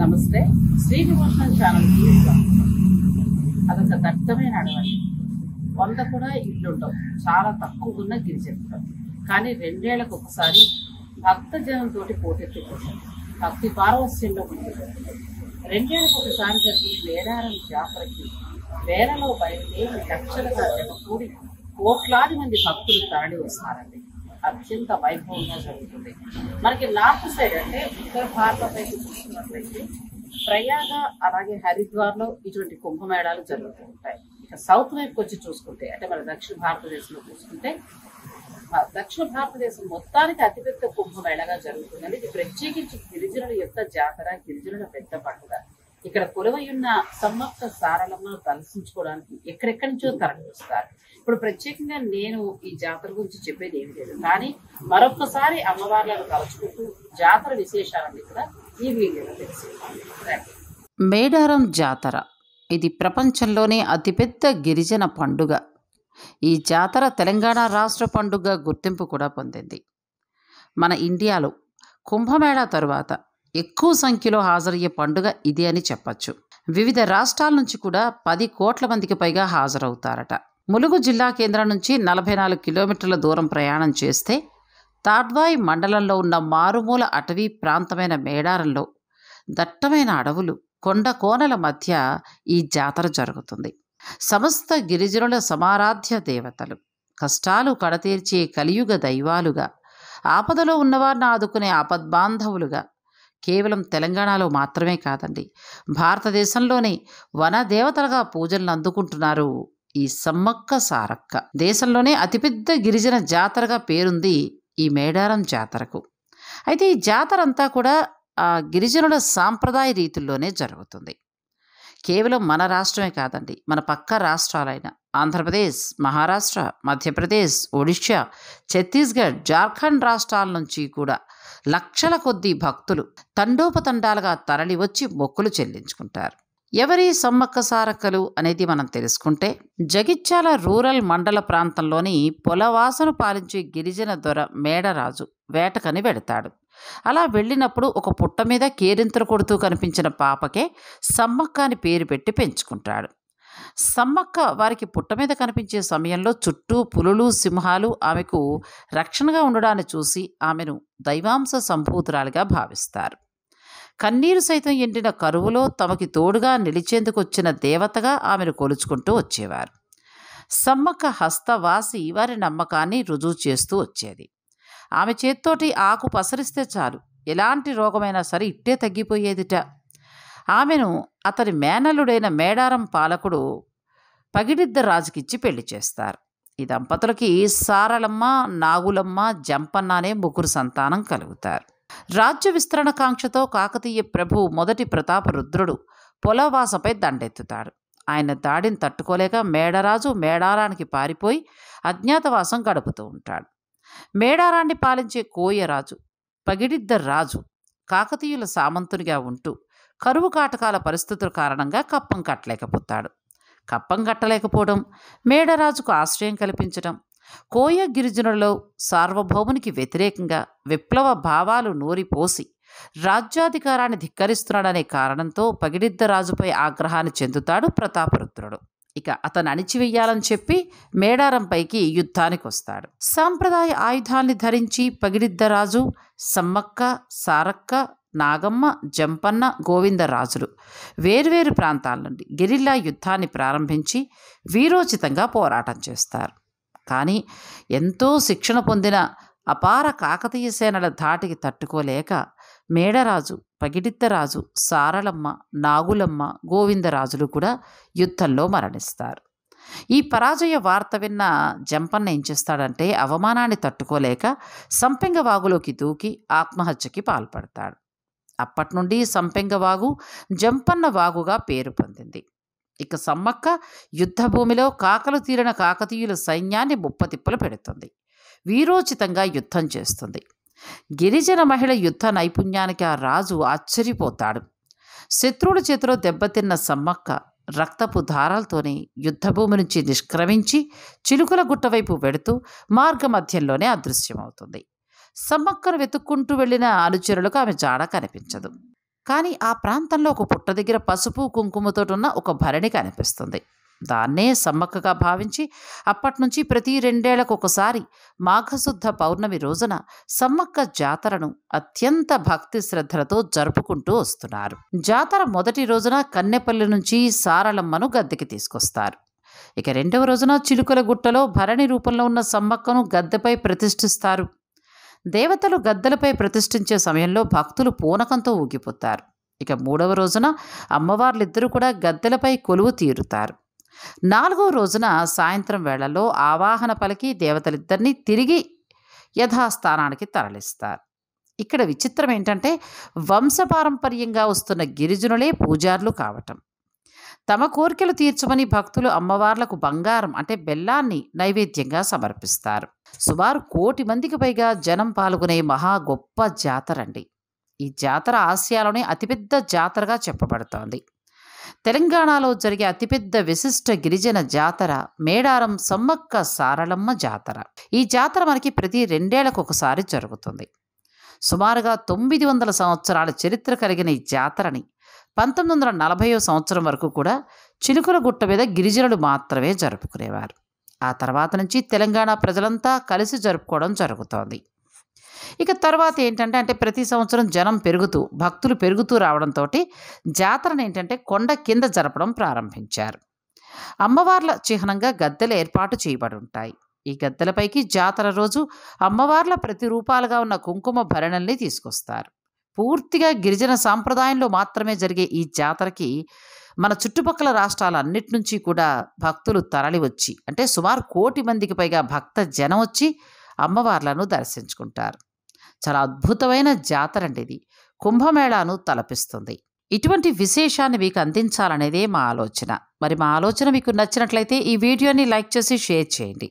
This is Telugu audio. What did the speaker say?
నమస్తే శ్రీ డివోషనల్ ఛానల్ అదొక దట్టమైన అడవి వంద కూడా ఇళ్ళు ఉండవు చాలా తక్కువ ఉన్న గిరిజనులు కానీ రెండేళ్లకు ఒకసారి భక్త జనంతో పోటెత్తి భక్తి పారవస్యంలో ఉంది రెండేళ్లకు ఒకసారి జరిగే వేడారం జాతరకి వేలలో బయలుదేరి లక్షలుగా జన కూడి కోట్లాది మంది భక్తులు తరలి వస్తారండి అత్యంత వైభవంగా జరుగుతుంది మనకి నార్త్ సైడ్ అంటే ఉత్తర భారత చూసుకున్నట్లయితే ప్రయాగ అలాగే హరిద్వార్లో ఇటువంటి కుంభమేళాలు జరుగుతూ ఉంటాయి ఇక సౌత్ వైపు వచ్చి చూసుకుంటే అంటే మన దక్షిణ భారతదేశంలో చూసుకుంటే దక్షిణ భారతదేశం మొత్తానికి అతిపెద్ద కుంభమేళగా జరుగుతుందండి ఇది ప్రత్యేకించి గిరిజనుల యొక్క జాతర గిరిజనుల పెద్ద పండుగ ఇక్కడ ఉన్న సంవత్సర సారలమ్మ దర్శించుకోవడానికి ఎక్కడెక్కడి నుంచో తరలిస్తారు ఇప్పుడు ప్రత్యేకంగా నేను ఈ జాతర గురించి చెప్పేది ఏమి లేదు కానీ మరొకసారి అమ్మవార్లను తలుచుకుంటూ జాతర విశేషాలన్నీ కూడా ఈ వీడియోలో తెలుసుకుంటాను మేడారం జాతర ఇది ప్రపంచంలోనే అతిపెద్ద గిరిజన పండుగ ఈ జాతర తెలంగాణ రాష్ట్ర పండుగ గుర్తింపు కూడా పొందింది మన ఇండియాలో కుంభమేళ తరువాత ఎక్కువ సంఖ్యలో హాజరయ్యే పండుగ ఇది అని చెప్పచ్చు వివిధ రాష్ట్రాల నుంచి కూడా పది కోట్ల మందికి పైగా హాజరవుతారట ములుగు జిల్లా కేంద్రం నుంచి నలభై నాలుగు కిలోమీటర్ల దూరం ప్రయాణం చేస్తే తాడ్వాయి మండలంలో ఉన్న మారుమూల అటవీ ప్రాంతమైన మేడారంలో దట్టమైన అడవులు కొండ కోనల మధ్య ఈ జాతర జరుగుతుంది సమస్త గిరిజనుల సమారాధ్య దేవతలు కష్టాలు కడతీర్చే కలియుగ దైవాలుగా ఆపదలో ఉన్నవారిని ఆదుకునే ఆపద్బాంధవులుగా కేవలం తెలంగాణలో మాత్రమే కాదండి భారతదేశంలోనే వన దేవతలుగా పూజలను అందుకుంటున్నారు ఈ సమ్మక్క సారక్క దేశంలోనే అతిపెద్ద గిరిజన జాతరగా పేరుంది ఈ మేడారం జాతరకు అయితే ఈ జాతర అంతా కూడా ఆ గిరిజనుల సాంప్రదాయ రీతుల్లోనే జరుగుతుంది కేవలం మన రాష్ట్రమే కాదండి మన పక్క రాష్ట్రాలైన ఆంధ్రప్రదేశ్ మహారాష్ట్ర మధ్యప్రదేశ్ ఒడిషా ఛత్తీస్గఢ్ జార్ఖండ్ రాష్ట్రాల నుంచి కూడా లక్షల కొద్దీ భక్తులు తండోపతండాలుగా తరలివచ్చి మొక్కులు చెల్లించుకుంటారు ఎవరి సమ్మక్క సారక్కలు అనేది మనం తెలుసుకుంటే జగిత్యాల రూరల్ మండల ప్రాంతంలోని పొలవాసను పాలించే గిరిజన దొర మేడరాజు వేటకని వెడతాడు అలా వెళ్ళినప్పుడు ఒక పుట్ట మీద కేరింతలు కొడుతూ కనిపించిన పాపకే సమ్మక్క అని పేరు పెట్టి పెంచుకుంటాడు సమ్మక్క వారికి పుట్ట మీద కనిపించే సమయంలో చుట్టూ పులులు సింహాలు ఆమెకు రక్షణగా ఉండడాన్ని చూసి ఆమెను దైవాంశ సంభూతురాలుగా భావిస్తారు కన్నీరు సైతం ఎండిన కరువులో తమకి తోడుగా నిలిచేందుకు వచ్చిన దేవతగా ఆమెను కొలుచుకుంటూ వచ్చేవారు సమ్మక్క హస్తవాసి వారి నమ్మకాన్ని రుజువు చేస్తూ వచ్చేది ఆమె చేత్తోటి ఆకు పసరిస్తే చాలు ఎలాంటి రోగమైనా సరే ఇట్టే తగ్గిపోయేదిట ఆమెను అతని మేనలుడైన మేడారం పాలకుడు పగిడిద్ద రాజుకిచ్చి పెళ్లి చేస్తారు ఈ దంపతులకి సారలమ్మ నాగులమ్మ జంపన్న అనే ముగ్గురు సంతానం కలుగుతారు రాజ్య విస్తరణ కాంక్షతో కాకతీయ ప్రభు మొదటి ప్రతాప రుద్రుడు పొలవాసపై దండెత్తుతాడు ఆయన దాడిని తట్టుకోలేక మేడరాజు మేడారానికి పారిపోయి అజ్ఞాతవాసం గడుపుతూ ఉంటాడు మేడారాన్ని పాలించే కోయరాజు పగిడిద్ద రాజు కాకతీయుల సామంతునిగా ఉంటూ కరువు కాటకాల పరిస్థితుల కారణంగా కప్పం కట్టలేకపోతాడు కప్పం కట్టలేకపోవడం మేడరాజుకు ఆశ్రయం కల్పించడం కోయ గిరిజనులలో సార్వభౌమునికి వ్యతిరేకంగా విప్లవ భావాలు నోరిపోసి రాజ్యాధికారాన్ని ధిక్కరిస్తున్నాడనే కారణంతో పగిడిద్ద రాజుపై ఆగ్రహాన్ని చెందుతాడు ప్రతాపరుద్రుడు ఇక అతను అణిచివేయాలని చెప్పి మేడారంపైకి యుద్ధానికి వస్తాడు సాంప్రదాయ ఆయుధాల్ని ధరించి పగిడిద్దరాజు సమ్మక్క సారక్క నాగమ్మ జంపన్న గోవిందరాజులు వేర్వేరు ప్రాంతాల నుండి గెరిల్లా యుద్ధాన్ని ప్రారంభించి వీరోచితంగా పోరాటం చేస్తారు కానీ ఎంతో శిక్షణ పొందిన అపార కాకతీయ సేనల ధాటికి తట్టుకోలేక మేడరాజు పగిడిత్తరాజు సారళమ్మ నాగులమ్మ గోవిందరాజులు కూడా యుద్ధంలో మరణిస్తారు ఈ పరాజయ వార్త విన్న జంపన్న ఏం చేస్తాడంటే అవమానాన్ని తట్టుకోలేక సంపెంగ వాగులోకి దూకి ఆత్మహత్యకి పాల్పడతాడు అప్పటి నుండి సంపెంగ వాగు జంపన్న వాగుగా పేరు పొందింది ఇక సమ్మక్క యుద్ధభూమిలో కాకలు తీరిన కాకతీయుల సైన్యాన్ని ముప్పతిప్పలు పెడుతుంది వీరోచితంగా యుద్ధం చేస్తుంది గిరిజన మహిళ యుద్ధ నైపుణ్యానికి ఆ రాజు ఆశ్చర్యపోతాడు శత్రువుల చేతిలో దెబ్బతిన్న సమ్మక్క రక్తపు ధారాలతోనే యుద్ధభూమి నుంచి నిష్క్రమించి చిలుకల గుట్టవైపు వెడుతూ మార్గమధ్యంలోనే అదృశ్యమవుతుంది సమ్మక్కను వెతుక్కుంటూ వెళ్ళిన అనుచరులకు ఆమె జాడ కనిపించదు కానీ ఆ ప్రాంతంలో ఒక పుట్ట దగ్గర పసుపు కుంకుమతో ఉన్న ఒక భరణి కనిపిస్తుంది దాన్నే సమ్మక్కగా భావించి అప్పటి నుంచి ప్రతి రెండేళ్లకు ఒకసారి మాఘశుద్ధ పౌర్ణమి రోజున సమ్మక్క జాతరను అత్యంత భక్తి శ్రద్ధలతో జరుపుకుంటూ వస్తున్నారు జాతర మొదటి రోజున కన్నెపల్లి నుంచి సారలమ్మను గద్దెకి తీసుకొస్తారు ఇక రెండవ రోజున చిలుకల గుట్టలో భరణి రూపంలో ఉన్న సమ్మక్కను గద్దెపై ప్రతిష్ఠిస్తారు దేవతలు గద్దలపై ప్రతిష్ఠించే సమయంలో భక్తులు పూనకంతో ఊగిపోతారు ఇక మూడవ రోజున అమ్మవార్లిద్దరూ కూడా గద్దెలపై కొలువు తీరుతారు నాలుగవ రోజున సాయంత్రం వేళలో ఆవాహన పలికి దేవతలిద్దరినీ తిరిగి యథాస్థానానికి తరలిస్తారు ఇక్కడ విచిత్రం ఏంటంటే వంశపారంపర్యంగా వస్తున్న గిరిజనులే పూజారులు కావటం తమ కోరికలు తీర్చమని భక్తులు అమ్మవార్లకు బంగారం అంటే బెల్లాన్ని నైవేద్యంగా సమర్పిస్తారు సుమారు కోటి మందికి పైగా జనం పాల్గొనే మహా గొప్ప జాతర అండి ఈ జాతర ఆసియాలోనే అతిపెద్ద జాతరగా చెప్పబడుతోంది తెలంగాణలో జరిగే అతిపెద్ద విశిష్ట గిరిజన జాతర మేడారం సమ్మక్క సారలమ్మ జాతర ఈ జాతర మనకి ప్రతి రెండేళ్లకు ఒకసారి జరుగుతుంది సుమారుగా తొమ్మిది వందల సంవత్సరాల చరిత్ర కలిగిన ఈ జాతరని పంతొమ్మిది వందల నలభై సంవత్సరం వరకు కూడా చిలుకుల గుట్ట మీద గిరిజనులు మాత్రమే జరుపుకునేవారు ఆ తర్వాత నుంచి తెలంగాణ ప్రజలంతా కలిసి జరుపుకోవడం జరుగుతోంది ఇక తర్వాత ఏంటంటే అంటే ప్రతి సంవత్సరం జనం పెరుగుతూ భక్తులు పెరుగుతూ రావడంతో జాతరను ఏంటంటే కొండ కింద జరపడం ప్రారంభించారు అమ్మవార్ల చిహ్నంగా గద్దెలు ఏర్పాటు చేయబడి ఉంటాయి ఈ గద్దెలపైకి జాతర రోజు అమ్మవార్ల ప్రతిరూపాలుగా ఉన్న కుంకుమ భరణల్ని తీసుకొస్తారు పూర్తిగా గిరిజన సాంప్రదాయంలో మాత్రమే జరిగే ఈ జాతరకి మన చుట్టుపక్కల రాష్ట్రాల అన్నిటి నుంచి కూడా భక్తులు తరలివచ్చి అంటే సుమారు కోటి మందికి పైగా భక్త జనం వచ్చి అమ్మవార్లను దర్శించుకుంటారు చాలా అద్భుతమైన జాతర అండి ఇది కుంభమేళాను తలపిస్తుంది ఇటువంటి విశేషాన్ని మీకు అందించాలనేదే మా ఆలోచన మరి మా ఆలోచన మీకు నచ్చినట్లయితే ఈ వీడియోని లైక్ చేసి షేర్ చేయండి